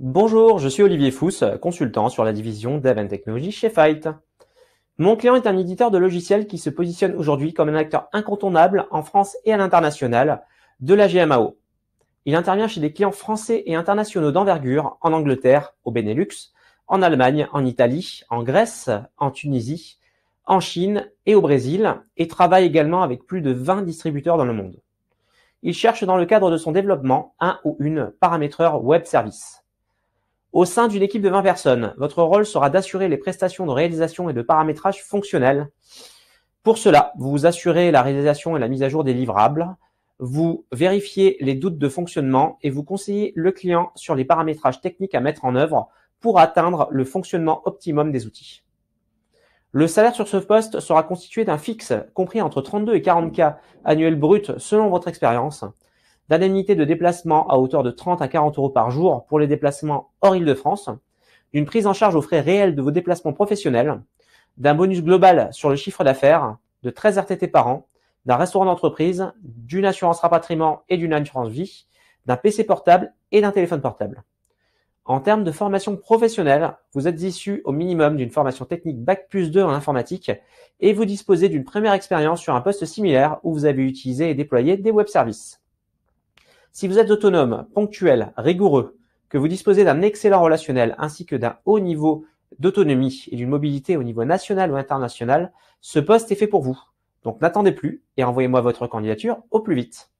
Bonjour, je suis Olivier Fousse, consultant sur la division Dev Technology chez Fight. Mon client est un éditeur de logiciels qui se positionne aujourd'hui comme un acteur incontournable en France et à l'international de la GMAO. Il intervient chez des clients français et internationaux d'envergure en Angleterre, au Benelux, en Allemagne, en Italie, en Grèce, en Tunisie, en Chine et au Brésil et travaille également avec plus de 20 distributeurs dans le monde. Il cherche dans le cadre de son développement un ou une paramétreur web service. Au sein d'une équipe de 20 personnes, votre rôle sera d'assurer les prestations de réalisation et de paramétrage fonctionnels. Pour cela, vous vous assurez la réalisation et la mise à jour des livrables, vous vérifiez les doutes de fonctionnement et vous conseillez le client sur les paramétrages techniques à mettre en œuvre pour atteindre le fonctionnement optimum des outils. Le salaire sur ce poste sera constitué d'un fixe compris entre 32 et 40 k annuels brut selon votre expérience, d'indemnités de déplacement à hauteur de 30 à 40 euros par jour pour les déplacements hors Île-de-France, d'une prise en charge aux frais réels de vos déplacements professionnels, d'un bonus global sur le chiffre d'affaires, de 13 RTT par an, d'un restaurant d'entreprise, d'une assurance rapatriement et d'une assurance vie, d'un PC portable et d'un téléphone portable. En termes de formation professionnelle, vous êtes issu au minimum d'une formation technique Bac plus 2 en informatique et vous disposez d'une première expérience sur un poste similaire où vous avez utilisé et déployé des web services. Si vous êtes autonome, ponctuel, rigoureux, que vous disposez d'un excellent relationnel ainsi que d'un haut niveau d'autonomie et d'une mobilité au niveau national ou international, ce poste est fait pour vous. Donc n'attendez plus et envoyez-moi votre candidature au plus vite.